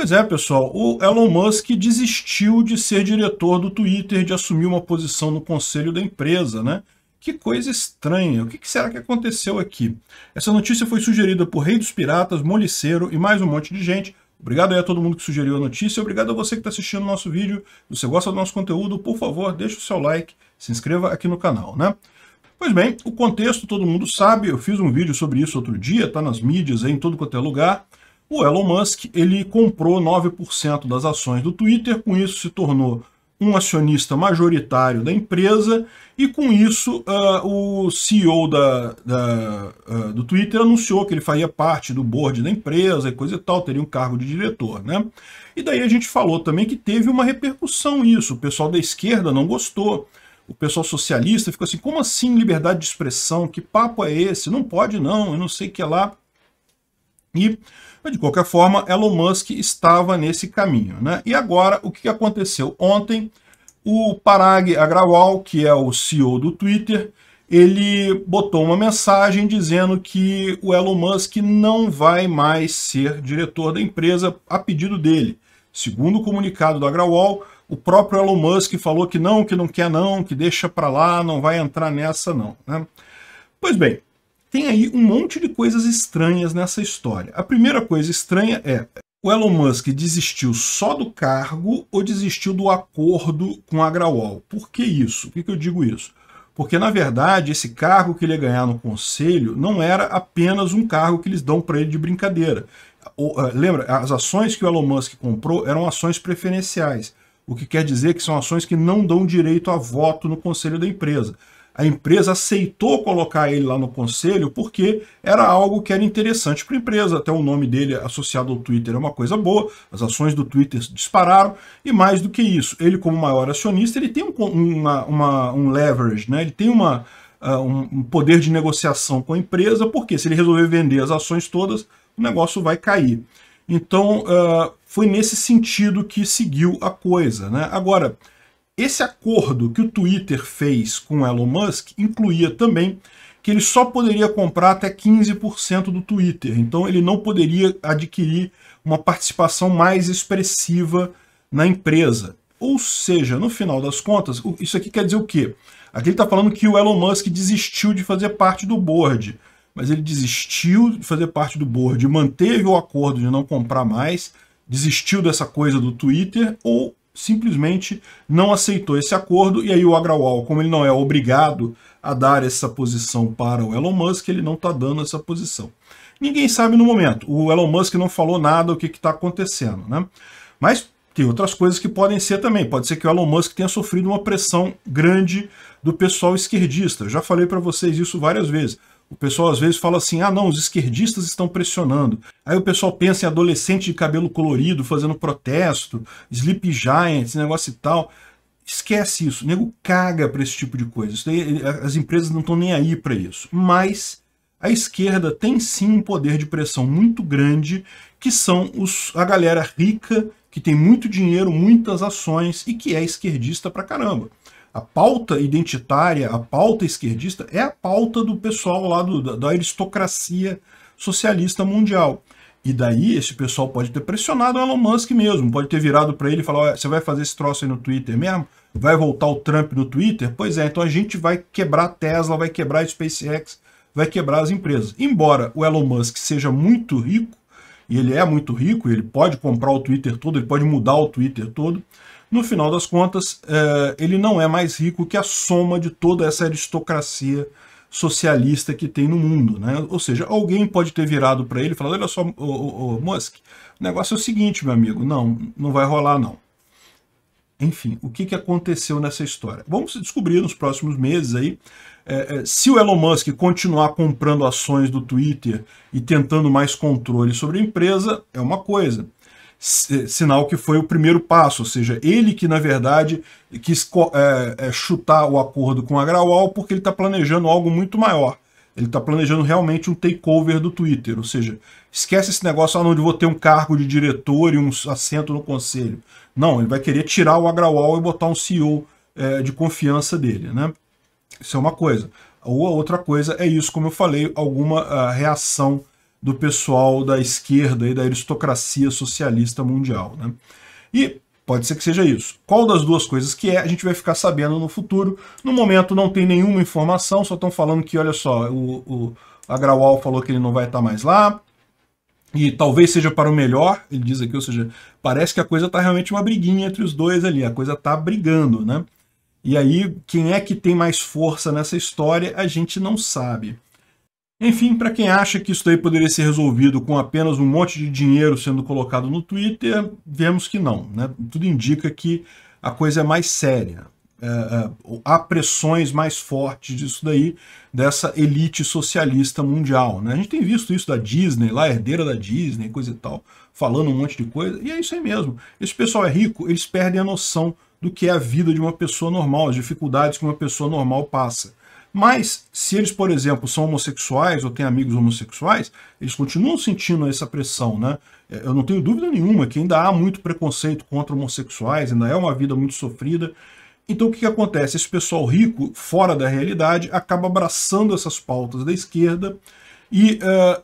Pois é, pessoal, o Elon Musk desistiu de ser diretor do Twitter, de assumir uma posição no conselho da empresa, né? Que coisa estranha. O que será que aconteceu aqui? Essa notícia foi sugerida por Rei dos Piratas, Moliceiro e mais um monte de gente. Obrigado aí a todo mundo que sugeriu a notícia. Obrigado a você que está assistindo o nosso vídeo. Se você gosta do nosso conteúdo, por favor, deixe o seu like, se inscreva aqui no canal, né? Pois bem, o contexto todo mundo sabe. Eu fiz um vídeo sobre isso outro dia, está nas mídias, aí, em todo quanto é lugar. O Elon Musk ele comprou 9% das ações do Twitter, com isso se tornou um acionista majoritário da empresa e com isso uh, o CEO da, da uh, do Twitter anunciou que ele faria parte do board da empresa e coisa e tal, teria um cargo de diretor, né? E daí a gente falou também que teve uma repercussão isso, o pessoal da esquerda não gostou, o pessoal socialista ficou assim, como assim liberdade de expressão, que papo é esse? Não pode não, eu não sei o que é lá. E, de qualquer forma, Elon Musk estava nesse caminho. Né? E agora, o que aconteceu? Ontem, o Parag Agrawal, que é o CEO do Twitter, ele botou uma mensagem dizendo que o Elon Musk não vai mais ser diretor da empresa a pedido dele. Segundo o comunicado do Agrawal, o próprio Elon Musk falou que não, que não quer não, que deixa para lá, não vai entrar nessa não. Né? Pois bem, tem aí um monte de coisas estranhas nessa história. A primeira coisa estranha é o Elon Musk desistiu só do cargo ou desistiu do acordo com a Grauol? Por que isso? Por que eu digo isso? Porque, na verdade, esse cargo que ele ia ganhar no conselho não era apenas um cargo que eles dão para ele de brincadeira. Ah, lembra, as ações que o Elon Musk comprou eram ações preferenciais, o que quer dizer que são ações que não dão direito a voto no conselho da empresa a empresa aceitou colocar ele lá no conselho porque era algo que era interessante para a empresa. Até o nome dele associado ao Twitter é uma coisa boa, as ações do Twitter dispararam, e mais do que isso, ele como maior acionista, ele tem um, uma, uma, um leverage, né? ele tem uma, uh, um poder de negociação com a empresa, porque se ele resolver vender as ações todas, o negócio vai cair. Então, uh, foi nesse sentido que seguiu a coisa. Né? Agora, esse acordo que o Twitter fez com Elon Musk incluía também que ele só poderia comprar até 15% do Twitter. Então ele não poderia adquirir uma participação mais expressiva na empresa. Ou seja, no final das contas, isso aqui quer dizer o quê? Aqui ele está falando que o Elon Musk desistiu de fazer parte do board, mas ele desistiu de fazer parte do board, manteve o acordo de não comprar mais, desistiu dessa coisa do Twitter, ou simplesmente não aceitou esse acordo, e aí o Agrawal, como ele não é obrigado a dar essa posição para o Elon Musk, ele não está dando essa posição. Ninguém sabe no momento, o Elon Musk não falou nada o que está acontecendo, né? Mas tem outras coisas que podem ser também, pode ser que o Elon Musk tenha sofrido uma pressão grande do pessoal esquerdista, Eu já falei para vocês isso várias vezes. O pessoal às vezes fala assim: ah, não, os esquerdistas estão pressionando. Aí o pessoal pensa em adolescente de cabelo colorido fazendo protesto, Sleep Giants, negócio e tal. Esquece isso. O nego caga para esse tipo de coisa. Daí, eh, as empresas não estão nem aí para isso. Mas a esquerda tem sim um poder de pressão muito grande, que são os, a galera rica, que tem muito dinheiro, muitas ações e que é esquerdista pra caramba a pauta identitária, a pauta esquerdista, é a pauta do pessoal lá do, da aristocracia socialista mundial. E daí esse pessoal pode ter pressionado o Elon Musk mesmo, pode ter virado para ele e falar, você vai fazer esse troço aí no Twitter mesmo? Vai voltar o Trump no Twitter? Pois é, então a gente vai quebrar a Tesla, vai quebrar a SpaceX, vai quebrar as empresas. Embora o Elon Musk seja muito rico, e ele é muito rico, ele pode comprar o Twitter todo, ele pode mudar o Twitter todo, no final das contas, é, ele não é mais rico que a soma de toda essa aristocracia socialista que tem no mundo. Né? Ou seja, alguém pode ter virado para ele e falado, olha só, ô, ô, ô, Musk, o negócio é o seguinte, meu amigo, não, não vai rolar não. Enfim, o que, que aconteceu nessa história? Vamos descobrir nos próximos meses aí é, é se o Elon Musk continuar comprando ações do Twitter e tentando mais controle sobre a empresa, é uma coisa sinal que foi o primeiro passo, ou seja, ele que, na verdade, quis é, é, chutar o acordo com a Graual porque ele está planejando algo muito maior. Ele está planejando realmente um takeover do Twitter, ou seja, esquece esse negócio, ah, eu vou ter um cargo de diretor e um assento no conselho. Não, ele vai querer tirar o Agrawal e botar um CEO é, de confiança dele, né? Isso é uma coisa. Ou a outra coisa é isso, como eu falei, alguma a, ah, reação do pessoal da esquerda e da aristocracia socialista mundial. Né? E pode ser que seja isso. Qual das duas coisas que é, a gente vai ficar sabendo no futuro. No momento não tem nenhuma informação, só estão falando que, olha só, o, o Agrawal falou que ele não vai estar tá mais lá, e talvez seja para o melhor, ele diz aqui, ou seja, parece que a coisa está realmente uma briguinha entre os dois ali, a coisa está brigando, né? E aí, quem é que tem mais força nessa história, a gente não sabe. Enfim, para quem acha que isso daí poderia ser resolvido com apenas um monte de dinheiro sendo colocado no Twitter, vemos que não. Né? Tudo indica que a coisa é mais séria. É, é há pressões mais fortes disso daí, dessa elite socialista mundial. Né? A gente tem visto isso da Disney, lá herdeira da Disney, coisa e tal, falando um monte de coisa, e é isso aí mesmo. Esse pessoal é rico, eles perdem a noção do que é a vida de uma pessoa normal, as dificuldades que uma pessoa normal passa. Mas, se eles, por exemplo, são homossexuais ou têm amigos homossexuais, eles continuam sentindo essa pressão, né? É, eu não tenho dúvida nenhuma que ainda há muito preconceito contra homossexuais, ainda é uma vida muito sofrida. Então o que, que acontece? Esse pessoal rico, fora da realidade, acaba abraçando essas pautas da esquerda e uh,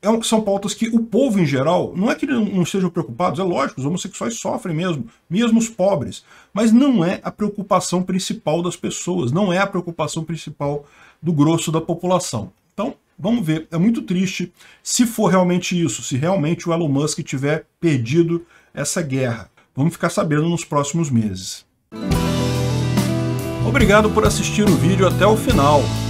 é são pautas que o povo em geral, não é que não sejam preocupados, é lógico, os homossexuais sofrem mesmo, mesmo os pobres, mas não é a preocupação principal das pessoas, não é a preocupação principal do grosso da população. Então, vamos ver, é muito triste se for realmente isso, se realmente o Elon Musk tiver perdido essa guerra. Vamos ficar sabendo nos próximos meses. Obrigado por assistir o vídeo até o final.